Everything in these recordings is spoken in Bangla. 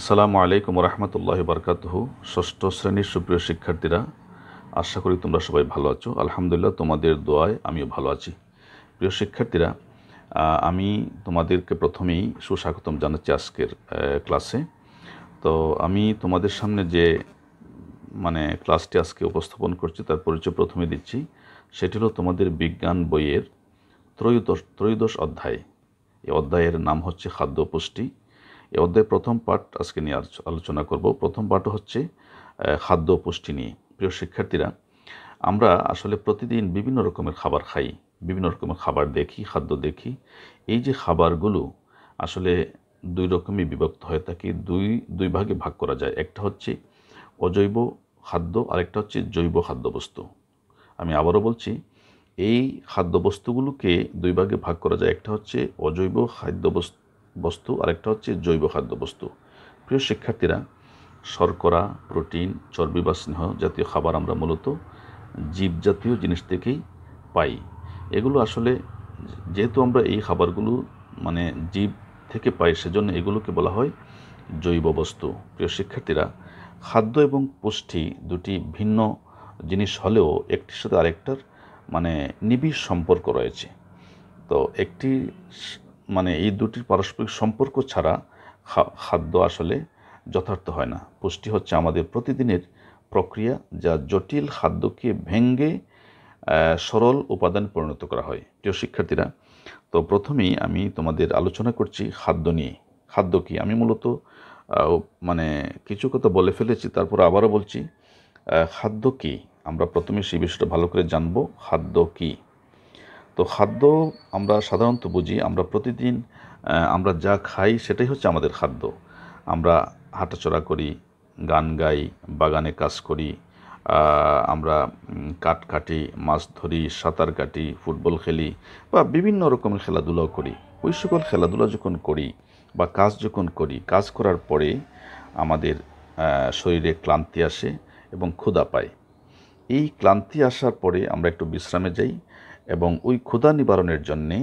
আসসালামু আলাইকুম রহমতুল্লাহ বরকাতহু ষষ্ঠ শ্রেণীর সুপ্রিয় শিক্ষার্থীরা আশা করি তোমরা সবাই ভালো আছো আলহামদুলিল্লাহ তোমাদের দোয়ায় আমিও ভালো আছি প্রিয় শিক্ষার্থীরা আমি তোমাদেরকে প্রথমেই সুস্বাগতম জানাচ্ছি আজকের ক্লাসে তো আমি তোমাদের সামনে যে মানে ক্লাসটি আজকে উপস্থাপন করছি তার পরিচয় প্রথমে দিচ্ছি সেটি হলো তোমাদের বিজ্ঞান বইয়ের ত্রয়োদশ ত্রয়োদশ অধ্যায় এই অধ্যায়ের নাম হচ্ছে খাদ্য পুষ্টি এ অধ্যায় প্রথম পার্ট আজকে নিয়ে আলোচনা করব প্রথম পার্ট হচ্ছে খাদ্য পুষ্টি নিয়ে প্রিয় শিক্ষার্থীরা আমরা আসলে প্রতিদিন বিভিন্ন রকমের খাবার খাই বিভিন্ন রকমের খাবার দেখি খাদ্য দেখি এই যে খাবারগুলো আসলে দুই রকমই বিভক্ত হয়ে থাকে দুই দুই ভাগে ভাগ করা যায় একটা হচ্ছে অজৈব খাদ্য আরেকটা হচ্ছে জৈব খাদ্যবস্তু আমি আবারও বলছি এই খাদ্যবস্তুগুলোকে দুই ভাগে ভাগ করা যায় একটা হচ্ছে অজৈব খাদ্যবস্তু বস্তু আরেকটা হচ্ছে জৈব খাদ্য বস্তু প্রিয় শিক্ষার্থীরা শর্করা প্রোটিন চর্বি বা স্নেহ জাতীয় খাবার আমরা মূলত জীব জাতীয় জিনিস থেকেই পাই এগুলো আসলে যেহেতু আমরা এই খাবারগুলো মানে জীব থেকে পাই সেজন্য এগুলোকে বলা হয় জৈব বস্তু প্রিয় শিক্ষার্থীরা খাদ্য এবং পুষ্টি দুটি ভিন্ন জিনিস হলেও একটির সাথে আরেকটার মানে নিবিড় সম্পর্ক রয়েছে তো একটি মানে এই দুটির পারস্পরিক সম্পর্ক ছাড়া খাদ্য আসলে যথার্থ হয় না পুষ্টি হচ্ছে আমাদের প্রতিদিনের প্রক্রিয়া যা জটিল খাদ্যকে ভেঙ্গে সরল উপাদান পরিণত করা হয় প্রিয় শিক্ষার্থীরা তো প্রথমেই আমি তোমাদের আলোচনা করছি খাদ্য নিয়ে খাদ্য কি আমি মূলত মানে কিছু কথা বলে ফেলেছি তারপর আবারও বলছি খাদ্য কি আমরা প্রথমে সেই বিষয়টা ভালো করে জানবো খাদ্য কী তো খাদ্য আমরা সাধারণত বুঝি আমরা প্রতিদিন আমরা যা খাই সেটাই হচ্ছে আমাদের খাদ্য আমরা হাঁটাচড়া করি গান গাই বাগানে কাজ করি আমরা কাঠ কাটি মাছ ধরি সাঁতার কাটি ফুটবল খেলি বা বিভিন্ন রকমের খেলাধুলাও করি ওই সকল খেলাধুলা যখন করি বা কাজ যখন করি কাজ করার পরে আমাদের শরীরে ক্লান্তি আসে এবং ক্ষুধা পায় এই ক্লান্তি আসার পরে আমরা একটু বিশ্রামে যাই এবং ওই ক্ষুধা নিবারণের জন্যে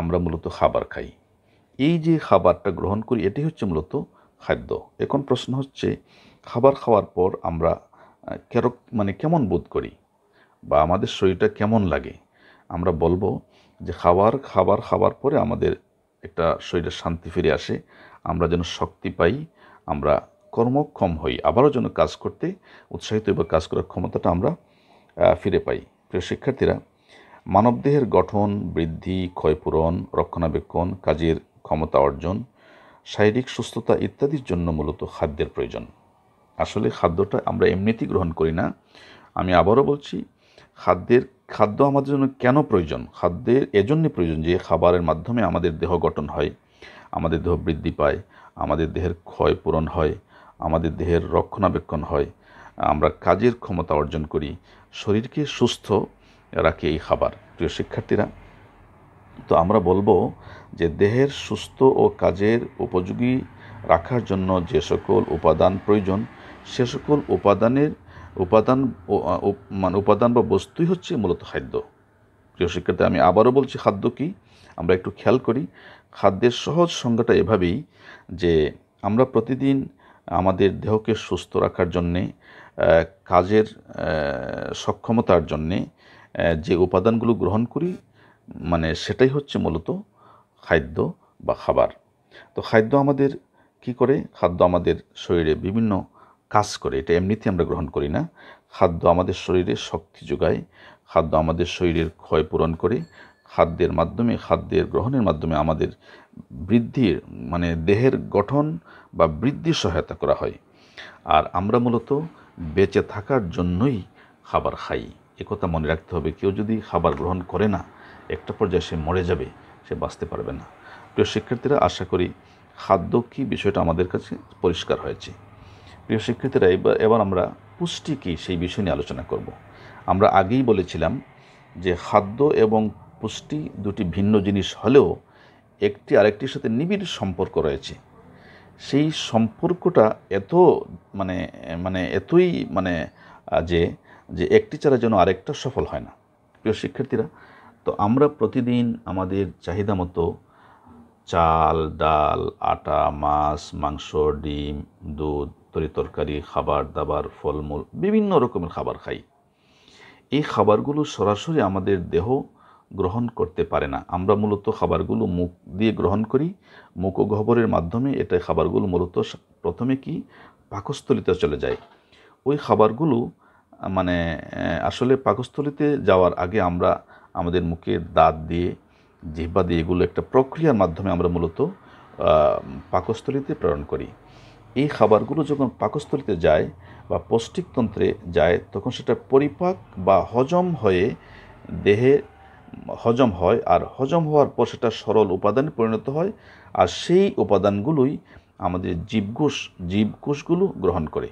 আমরা মূলত খাবার খাই এই যে খাবারটা গ্রহণ করি এটি হচ্ছে মূলত খাদ্য এখন প্রশ্ন হচ্ছে খাবার খাওয়ার পর আমরা কেরক মানে কেমন বোধ করি বা আমাদের শরীরটা কেমন লাগে আমরা বলবো যে খাবার খাবার খাওয়ার পরে আমাদের একটা শরীরে শান্তি ফিরে আসে আমরা যেন শক্তি পাই আমরা কর্মক্ষম হই আবারও যেন কাজ করতে উৎসাহিত বা কাজ করার ক্ষমতাটা আমরা ফিরে পাই প্রিয় শিক্ষার্থীরা মানবদেহের গঠন বৃদ্ধি ক্ষয়পূরণ রক্ষণাবেক্ষণ কাজের ক্ষমতা অর্জন শারীরিক সুস্থতা ইত্যাদির জন্য মূলত খাদ্যের প্রয়োজন আসলে খাদ্যটা আমরা এমনিতেই গ্রহণ করি না আমি আবারও বলছি খাদ্যের খাদ্য আমাদের জন্য কেন প্রয়োজন খাদ্যের এজন্যই প্রয়োজন যে খাবারের মাধ্যমে আমাদের দেহ গঠন হয় আমাদের দেহ বৃদ্ধি পায় আমাদের দেহের ক্ষয় পূরণ হয় আমাদের দেহের রক্ষণাবেক্ষণ হয় আমরা কাজের ক্ষমতা অর্জন করি শরীরকে সুস্থ রাখি এই খাবার প্রিয় শিক্ষার্থীরা তো আমরা বলবো যে দেহের সুস্থ ও কাজের উপযোগী রাখার জন্য যে সকল উপাদান প্রয়োজন সে সকল উপাদানের উপাদান মানে উপাদান বা বস্তুই হচ্ছে মূলত খাদ্য প্রিয় শিক্ষার্থী আমি আবারও বলছি খাদ্য কি আমরা একটু খেয়াল করি খাদ্যের সহজ সংজ্ঞাটা এভাবেই যে আমরা প্রতিদিন আমাদের দেহকে সুস্থ রাখার জন্যে কাজের সক্ষমতার জন্যে যে উপাদানগুলো গ্রহণ করি মানে সেটাই হচ্ছে মূলত খাদ্য বা খাবার তো খাদ্য আমাদের কি করে খাদ্য আমাদের শরীরে বিভিন্ন কাজ করে এটা এমনিতে আমরা গ্রহণ করি না খাদ্য আমাদের শরীরে শক্তি যোগায় খাদ্য আমাদের শরীরের ক্ষয় পূরণ করে খাদ্যের মাধ্যমে খাদ্যের গ্রহণের মাধ্যমে আমাদের বৃদ্ধির মানে দেহের গঠন বা বৃদ্ধির সহায়তা করা হয় আর আমরা মূলত বেঁচে থাকার জন্যই খাবার খাই একথা মনে রাখতে হবে কেউ যদি খাবার গ্রহণ করে না একটা পর্যায়ে সে মরে যাবে সে বাঁচতে পারবে না প্রিয় শিক্ষার্থীরা আশা করি খাদ্য কী বিষয়টা আমাদের কাছে পরিষ্কার হয়েছে প্রিয় শিক্ষার্থীরা এবার এবার আমরা পুষ্টি কী সেই বিষয় নিয়ে আলোচনা করব আমরা আগেই বলেছিলাম যে খাদ্য এবং পুষ্টি দুটি ভিন্ন জিনিস হলেও একটি আরেকটির সাথে নিবিড় সম্পর্ক রয়েছে সেই সম্পর্কটা এত মানে মানে এতই মানে যে যে একটি চারা যেন আরেকটা সফল হয় না প্রিয় শিক্ষার্থীরা তো আমরা প্রতিদিন আমাদের চাহিদা মতো চাল ডাল আটা মাছ মাংস ডিম দুধ তরি তরকারি খাবার দাবার ফলমূল বিভিন্ন রকমের খাবার খাই এই খাবারগুলো সরাসরি আমাদের দেহ গ্রহণ করতে পারে না আমরা মূলত খাবারগুলো মুখ দিয়ে গ্রহণ করি মুখ গহ্বরের মাধ্যমে এটা খাবারগুলো মূলত প্রথমে কি পাকস্থলিতে চলে যায় ওই খাবারগুলো মানে আসলে পাকস্থলিতে যাওয়ার আগে আমরা আমাদের মুখে দাঁত দিয়ে জিহ্বা দিয়ে এগুলো একটা প্রক্রিয়ার মাধ্যমে আমরা মূলত পাকস্থলিতে প্রেরণ করি এই খাবারগুলো যখন পাকস্থলিতে যায় বা পৌষ্টিকতন্ত্রে যায় তখন সেটা পরিপাক বা হজম হয়ে দেহে হজম হয় আর হজম হওয়ার পর সেটা সরল উপাদানে পরিণত হয় আর সেই উপাদানগুলোই আমাদের জীবকোষ জীবকোষগুলো গ্রহণ করে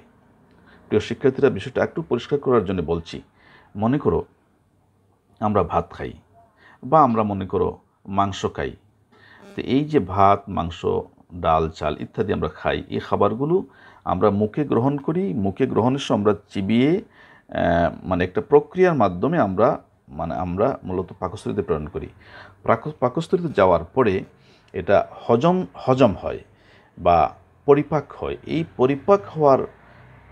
প্রিয় শিক্ষার্থীরা বিষয়টা একটু পরিষ্কার করার জন্য বলছি মনে করো আমরা ভাত খাই বা আমরা মনে করো মাংস খাই তো এই যে ভাত মাংস ডাল চাল ইত্যাদি আমরা খাই এই খাবারগুলো আমরা মুখে গ্রহণ করি মুখে গ্রহণের সময় আমরা চিবিয়ে মানে একটা প্রক্রিয়ার মাধ্যমে আমরা মানে আমরা মূলত পাকস্থলিতে প্রেরণ করি পাকস্থলিতে যাওয়ার পরে এটা হজম হজম হয় বা পরিপাক হয় এই পরিপাক হওয়ার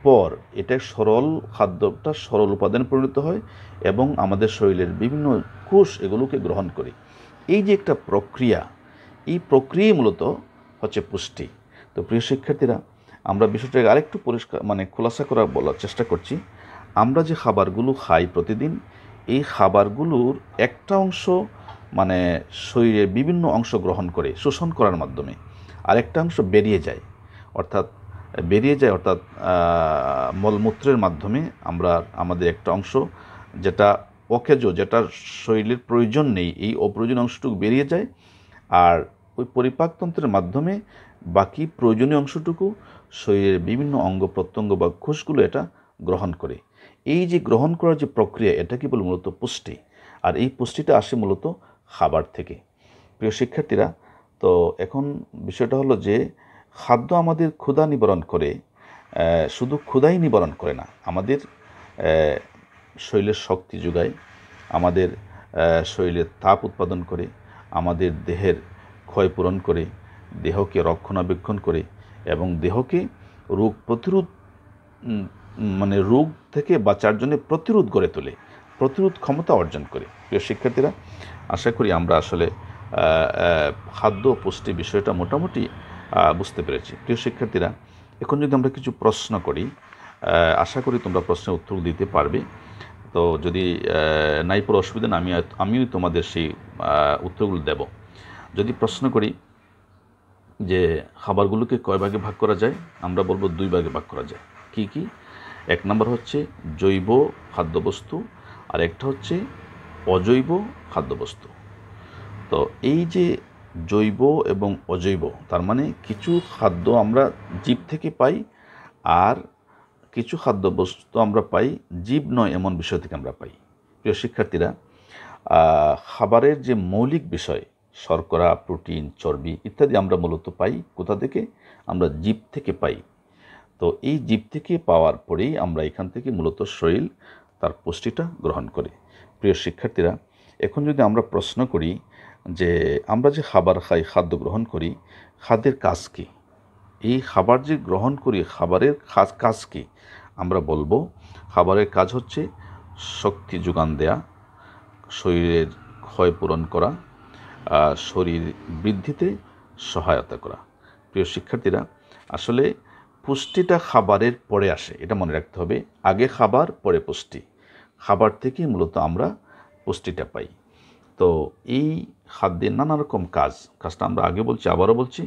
পর এটা সরল খাদ্যটা সরল উপাদানে পরিণত হয় এবং আমাদের শরীরের বিভিন্ন কোষ এগুলোকে গ্রহণ করি এই যে একটা প্রক্রিয়া এই প্রক্রিয়াই মূলত হচ্ছে পুষ্টি তো প্রিয় শিক্ষার্থীরা আমরা বিষয়টাকে আরেকটু পরিষ্কার মানে খোলাসা করা বলার চেষ্টা করছি আমরা যে খাবারগুলো খাই প্রতিদিন এই খাবারগুলোর একটা অংশ মানে শরীরের বিভিন্ন অংশ গ্রহণ করে শোষণ করার মাধ্যমে আরেকটা অংশ বেরিয়ে যায় অর্থাৎ বেরিয়ে যায় অর্থাৎ মলমূত্রের মাধ্যমে আমরা আমাদের একটা অংশ যেটা অকেজ যেটা শরীরের প্রয়োজন নেই এই অপ্রয়োজনীয় অংশটুকু বেরিয়ে যায় আর ওই পরিপাকতন্ত্রের মাধ্যমে বাকি প্রয়োজনীয় অংশটুকু শরীরের বিভিন্ন অঙ্গ প্রত্যঙ্গ বা কোষগুলো এটা গ্রহণ করে এই যে গ্রহণ করার যে প্রক্রিয়া এটা কি বলে মূলত পুষ্টি আর এই পুষ্টিটা আসে মূলত খাবার থেকে প্রিয় শিক্ষার্থীরা তো এখন বিষয়টা হলো যে খাদ্য আমাদের ক্ষুধা নিবারণ করে শুধু ক্ষুধাই নিবারণ করে না আমাদের শরীরের শক্তি যোগায় আমাদের শরীরের তাপ উৎপাদন করে আমাদের দেহের ক্ষয় পূরণ করে দেহকে রক্ষণাবেক্ষণ করে এবং দেহকে রোগ প্রতিরোধ মানে রোগ থেকে বাঁচার জন্য প্রতিরোধ গড়ে তোলে প্রতিরোধ ক্ষমতা অর্জন করে প্রিয় শিক্ষার্থীরা আশা করি আমরা আসলে খাদ্য পুষ্টি বিষয়টা মোটামুটি বুঝতে পেরেছি প্রিয় শিক্ষার্থীরা এখন যদি আমরা কিছু প্রশ্ন করি আশা করি তোমরা প্রশ্নের উত্তর দিতে পারবে তো যদি নাই পুরো অসুবিধা না আমি আমিও তোমাদের সেই উত্তরগুলো দেব যদি প্রশ্ন করি যে খাবারগুলোকে কয় ভাগে ভাগ করা যায় আমরা বলবো দুই ভাগে ভাগ করা যায় কি কি এক নম্বর হচ্ছে জৈব খাদ্যবস্তু আর একটা হচ্ছে অজৈব খাদ্যবস্তু তো এই যে জৈব এবং অজৈব তার মানে কিছু খাদ্য আমরা জীব থেকে পাই আর কিছু খাদ্যবস্তু আমরা পাই জীব নয় এমন বিষয় থেকে আমরা পাই প্রিয় শিক্ষার্থীরা খাবারের যে মৌলিক বিষয় শর্করা প্রোটিন চর্বি ইত্যাদি আমরা মূলত পাই কোথা থেকে আমরা জীব থেকে পাই তো এই জীব থেকে পাওয়ার পরেই আমরা এখান থেকে মূলত শরীর তার পুষ্টিটা গ্রহণ করে প্রিয় শিক্ষার্থীরা এখন যদি আমরা প্রশ্ন করি যে আমরা যে খাবার খাই খাদ্য গ্রহণ করি খাদ্যের কাজ কী এই খাবার যে গ্রহণ করি খাবারের কাজ কী আমরা বলবো খাবারের কাজ হচ্ছে শক্তি যোগান দেয়া শরীরের ক্ষয় পূরণ করা শরীর বৃদ্ধিতে সহায়তা করা প্রিয় শিক্ষার্থীরা আসলে পুষ্টিটা খাবারের পরে আসে এটা মনে রাখতে হবে আগে খাবার পরে পুষ্টি খাবার থেকেই মূলত আমরা পুষ্টিটা পাই তো এই হাত দিয়ে নানা রকম কাজ কাজটা আমরা আগে বলছি আবারও বলছি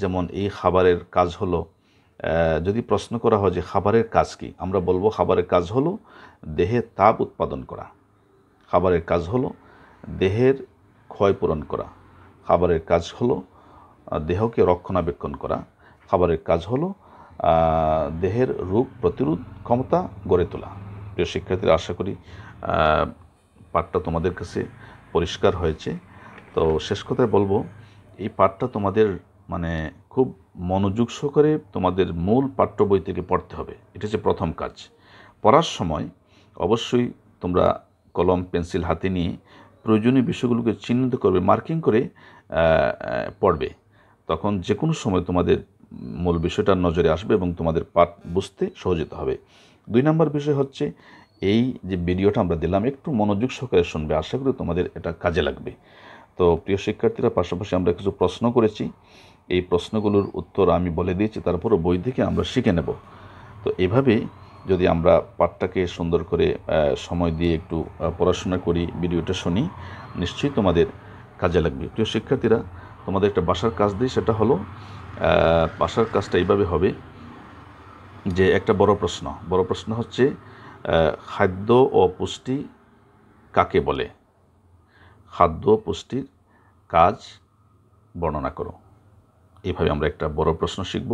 যেমন এই খাবারের কাজ হলো যদি প্রশ্ন করা হয় যে খাবারের কাজ কি আমরা বলবো খাবারের কাজ হলো দেহে তাপ উৎপাদন করা খাবারের কাজ হলো দেহের ক্ষয় পূরণ করা খাবারের কাজ হলো দেহকে রক্ষণাবেক্ষণ করা খাবারের কাজ হলো দেহের রোগ প্রতিরোধ ক্ষমতা গড়ে তোলা প্রিয় শিক্ষার্থীরা আশা করি পাঠটা তোমাদের কাছে পরিষ্কার হয়েছে তো শেষ কথায় বলবো এই পাঠটা তোমাদের মানে খুব মনোযোগ সহকারে তোমাদের মূল পাঠ্য বই থেকে পড়তে হবে এটা হচ্ছে প্রথম কাজ পড়ার সময় অবশ্যই তোমরা কলম পেন্সিল হাতে নিয়ে প্রয়োজনীয় বিষয়গুলোকে চিহ্নিত করবে মার্কিং করে পড়বে তখন যে কোনো সময় তোমাদের মূল বিষয়টা নজরে আসবে এবং তোমাদের পাঠ বুঝতে সহজিত হবে দুই নম্বর বিষয় হচ্ছে এই যে ভিডিওটা আমরা দিলাম একটু মনোযোগ সহকারে শুনবে আশা করি তোমাদের এটা কাজে লাগবে তো প্রিয় শিক্ষার্থীরা পাশাপাশি আমরা কিছু প্রশ্ন করেছি এই প্রশ্নগুলোর উত্তর আমি বলে দিয়েছি তারপরও বই থেকে আমরা শিখে নেব তো এভাবে যদি আমরা পাঠটাকে সুন্দর করে সময় দিয়ে একটু পড়াশোনা করি ভিডিওটা শুনি নিশ্চয়ই তোমাদের কাজে লাগবে প্রিয় শিক্ষার্থীরা তোমাদের একটা বাসার কাজ দিই সেটা হলো বাসার কাজটা এইভাবে হবে যে একটা বড় প্রশ্ন বড় প্রশ্ন হচ্ছে খাদ্য ও পুষ্টি কাকে বলে খাদ্য পুষ্টির কাজ বর্ণনা করো এইভাবে আমরা একটা বড় প্রশ্ন শিখব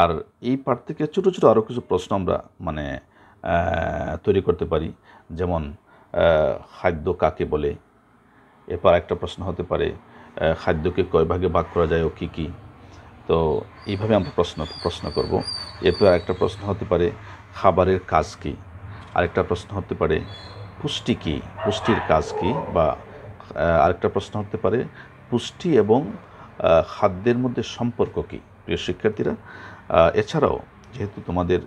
আর এই পার্ট থেকে ছোটো ছোটো আরও কিছু প্রশ্ন আমরা মানে তৈরি করতে পারি যেমন খাদ্য কাকে বলে এরপর একটা প্রশ্ন হতে পারে খাদ্যকে কয় ভাগে ভাগ করা যায় ও কী কী তো এইভাবে আমরা প্রশ্ন প্রশ্ন করব এরপর একটা প্রশ্ন হতে পারে খাবারের কাজ কী আরেকটা প্রশ্ন হতে পারে পুষ্টি কী পুষ্টির কাজ কী বা আরেকটা প্রশ্ন হতে পারে পুষ্টি এবং খাদ্যের মধ্যে সম্পর্ক কী প্রিয় শিক্ষার্থীরা এছাড়াও যেহেতু তোমাদের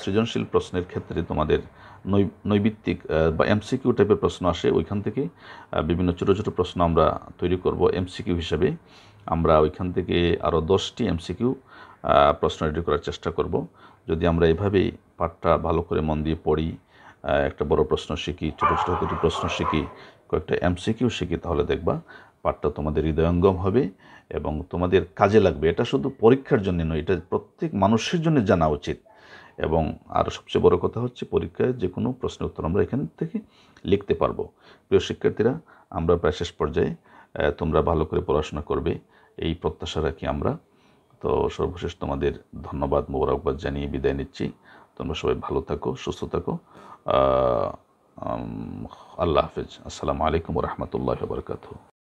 সৃজনশীল প্রশ্নের ক্ষেত্রে তোমাদের নৈবিত্তিক বা এমসিকিউ টাইপের প্রশ্ন আসে ওইখান থেকে বিভিন্ন ছোটো ছোটো প্রশ্ন আমরা তৈরি করব এমসিকিউ হিসাবে আমরা ওইখান থেকে আরও দশটি এমসিকিউ প্রশ্ন রেডি করার চেষ্টা করব যদি আমরা এভাবেই পাঠটা ভালো করে মন দিয়ে পড়ি একটা বড় প্রশ্ন শিখি ছোটো ছোটো কিছু প্রশ্ন শিখি কয়েকটা এমসিকিউ শিখি তাহলে দেখবা পাঠটা তোমাদের হৃদয়ঙ্গম হবে এবং তোমাদের কাজে লাগবে এটা শুধু পরীক্ষার জন্য নয় এটা প্রত্যেক মানুষের জন্য জানা উচিত এবং আর সবচেয়ে বড় কথা হচ্ছে পরীক্ষায় যে কোনো প্রশ্নের উত্তর আমরা এখান থেকে লিখতে পারবো প্রিয় শিক্ষার্থীরা আমরা প্রায় শেষ পর্যায়ে তোমরা ভালো করে পড়াশোনা করবে এই প্রত্যাশা রাখি আমরা তো সর্বশেষ তোমাদের ধন্যবাদ মোবারকবাদ জানিয়ে বিদায় নিচ্ছি তোমরা সবাই ভালো থাকো সুস্থ থাকো আল্লাহ হাফেজ আসসালামু আলাইকুম রহমতুল্লাহ বরকাত